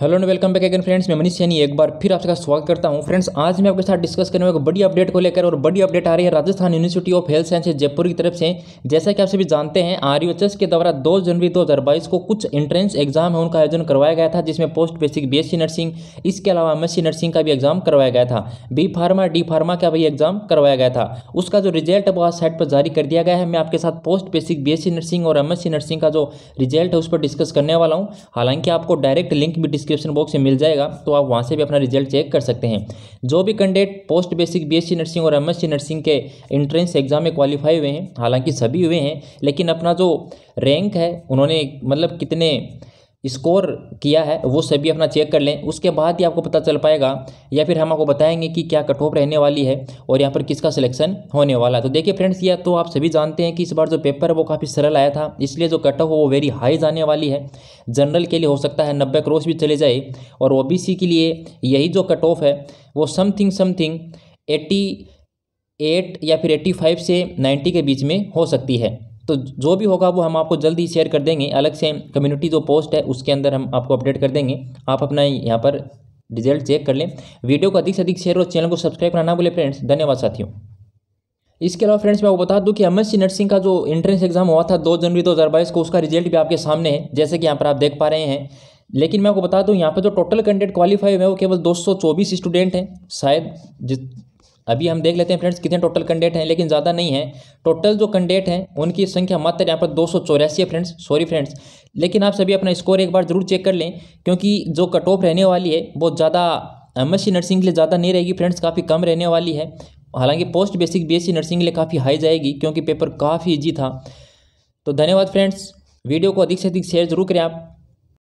hello and welcome back again friends मैं मनीष सैनी एक बार फिर आप सबका स्वागत करता हूं फ्रेंड्स आज मैं आपके साथ डिस्कस करने वाला बड़ी अपडेट को लेकर और बड़ी अपडेट आ रही है Rajasthan university of health science Jaipur की तरफ से जैसा कि आप सभी जानते हैं आर के द्वारा दो जनवरी दो को कुछ एंट्रेंस एग्जाम है उनका आयोजन करवाया गया था जिसमें पोस्ट बेसिक बी नर्सिंग इसके अलावा एम नर्सिंग का भी एग्जाम करवाया गया था बी फार्मा डी फार्मा का भी एग्जाम करवाया गया था उसका जो रिजल्ट है वो आज साइट पर जारी कर दिया गया है मैं आपके साथ पोस्ट बेसिक बी नर्सिंग और एम नर्सिंग का जो रिजल्ट है उस पर डिस्कस करने वाला हूँ हालांकि आपको डायरेक्ट लिंक भी डिस्क्रिप्शन बॉक्स में मिल जाएगा तो आप वहाँ से भी अपना रिजल्ट चेक कर सकते हैं जो भी candidate post basic BSc nursing और एमएससी नर्सिंग के एंट्रेंस एग्जाम में क्वालिफाई हुए हैं हालांकि सभी हुए हैं लेकिन अपना जो रैंक है उन्होंने मतलब कितने स्कोर किया है वो सभी अपना चेक कर लें उसके बाद ही आपको पता चल पाएगा या फिर हम आपको बताएंगे कि क्या कट ऑफ रहने वाली है और यहाँ पर किसका सिलेक्शन होने वाला है तो देखिए फ्रेंड्स यह तो आप सभी जानते हैं कि इस बार जो पेपर है वो काफ़ी सरल आया था इसलिए जो कट ऑफ वो वेरी हाई जाने वाली है जनरल के लिए हो सकता है नब्बे क्रॉस भी चले जाए और ओ के लिए यही जो कट ऑफ है वो समथिंग समथिंग एट्टी एट या फिर एट्टी फाइव से नाइन्टी के बीच में हो सकती है तो जो भी होगा वो हम आपको जल्दी शेयर कर देंगे अलग से कम्युनिटी जो पोस्ट है उसके अंदर हम आपको अपडेट कर देंगे आप अपना यहाँ पर रिजल्ट चेक कर लें वीडियो को अधिक से अधिक शेयर और चैनल को सब्सक्राइब करना ना बोले फ्रेंड्स धन्यवाद साथियों इसके अलावा फ्रेंड्स मैं आपको बता दूं कि एमएससी नर्सिंग का जो एंट्रेंस एग्जाम हुआ था दो जनवरी दो को उसका रिजल्ट भी आपके सामने है जैसे कि यहाँ पर आप देख पा रहे हैं लेकिन मैं आपको बता दूँ यहाँ पर जो टोटल कैंडिडेट क्वालिफाई हुए हैं वो केवल दो स्टूडेंट हैं शायद अभी हम देख लेते हैं फ्रेंड्स कितने टोटल कैंडिडेट हैं लेकिन ज़्यादा नहीं है टोटल जो कैंडिडेट हैं उनकी संख्या मात्र यहाँ पर दो है फ्रेंड्स सॉरी फ्रेंड्स लेकिन आप सभी अपना स्कोर एक बार जरूर चेक कर लें क्योंकि जो कट ऑफ रहने वाली है बहुत ज़्यादा एम नर्सिंग के लिए ज़्यादा नहीं रहेगी फ्रेंड्स काफ़ी कम रहने वाली है हालांकि पोस्ट बेसिक बीएससी नर्सिंग के लिए काफ़ी हाई जाएगी क्योंकि पेपर काफ़ी ईजी था तो धन्यवाद फ्रेंड्स वीडियो को अधिक से अधिक शेयर जरूर करें आप